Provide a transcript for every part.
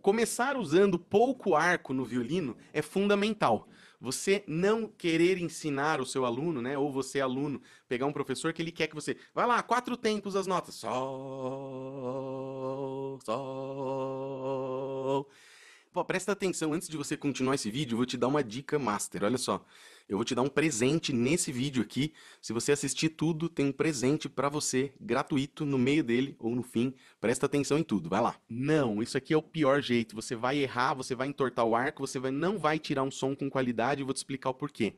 começar usando pouco arco no violino é fundamental. Você não querer ensinar o seu aluno, né, ou você aluno, pegar um professor que ele quer que você, vai lá, quatro tempos as notas, sol, sol, Pô, presta atenção, antes de você continuar esse vídeo, eu vou te dar uma dica master, olha só. Eu vou te dar um presente nesse vídeo aqui. Se você assistir tudo, tem um presente para você, gratuito, no meio dele ou no fim. Presta atenção em tudo, vai lá. Não, isso aqui é o pior jeito. Você vai errar, você vai entortar o arco, você vai, não vai tirar um som com qualidade, eu vou te explicar o porquê.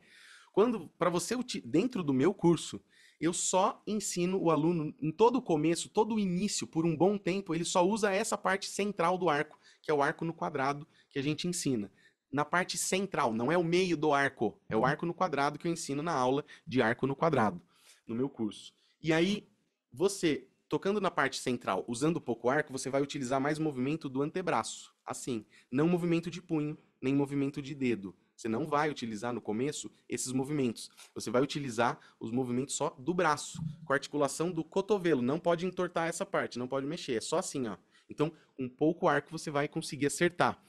Quando, para você, dentro do meu curso, eu só ensino o aluno em todo o começo, todo o início, por um bom tempo, ele só usa essa parte central do arco que é o arco no quadrado que a gente ensina. Na parte central, não é o meio do arco, é o uhum. arco no quadrado que eu ensino na aula de arco no quadrado, no meu curso. E aí, você tocando na parte central, usando pouco arco, você vai utilizar mais movimento do antebraço, assim, não movimento de punho, nem movimento de dedo. Você não vai utilizar no começo esses movimentos. Você vai utilizar os movimentos só do braço, com a articulação do cotovelo. Não pode entortar essa parte, não pode mexer. É só assim, ó. Então, com um pouco arco você vai conseguir acertar.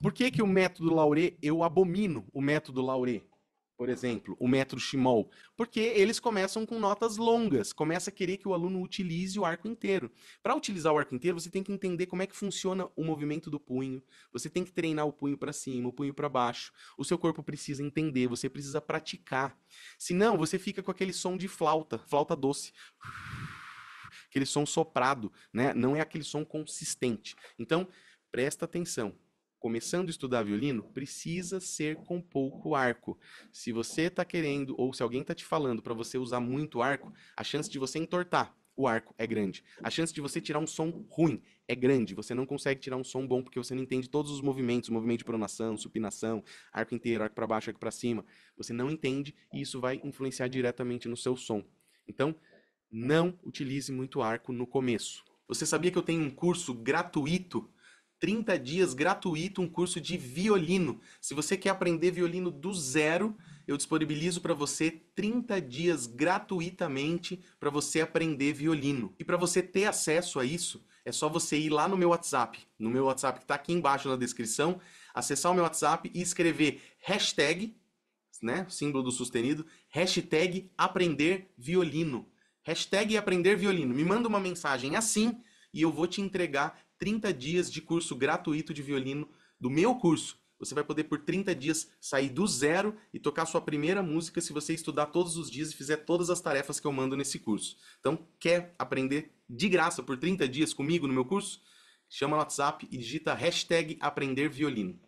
Por que, que o método Lauré, eu abomino o método Lauré? por exemplo, o método Shimol, porque eles começam com notas longas, começa a querer que o aluno utilize o arco inteiro. Para utilizar o arco inteiro, você tem que entender como é que funciona o movimento do punho, você tem que treinar o punho para cima, o punho para baixo. O seu corpo precisa entender, você precisa praticar. Senão, você fica com aquele som de flauta, flauta doce. Uf aquele som soprado, né? Não é aquele som consistente. Então, presta atenção. Começando a estudar violino, precisa ser com pouco arco. Se você está querendo ou se alguém está te falando para você usar muito arco, a chance de você entortar o arco é grande. A chance de você tirar um som ruim é grande. Você não consegue tirar um som bom porque você não entende todos os movimentos, movimento de pronação, supinação, arco inteiro, arco para baixo, arco para cima. Você não entende e isso vai influenciar diretamente no seu som. Então, não utilize muito arco no começo. Você sabia que eu tenho um curso gratuito 30 dias gratuito, um curso de violino. Se você quer aprender violino do zero, eu disponibilizo para você 30 dias gratuitamente para você aprender violino. E para você ter acesso a isso, é só você ir lá no meu WhatsApp, no meu WhatsApp que está aqui embaixo na descrição, acessar o meu WhatsApp e escrever hashtag, né, símbolo do sustenido, hashtag aprender violino. Hashtag aprender violino. Me manda uma mensagem assim e eu vou te entregar 30 dias de curso gratuito de violino do meu curso. Você vai poder por 30 dias sair do zero e tocar sua primeira música se você estudar todos os dias e fizer todas as tarefas que eu mando nesse curso. Então, quer aprender de graça por 30 dias comigo no meu curso? Chama no WhatsApp e digita hashtag aprender violino.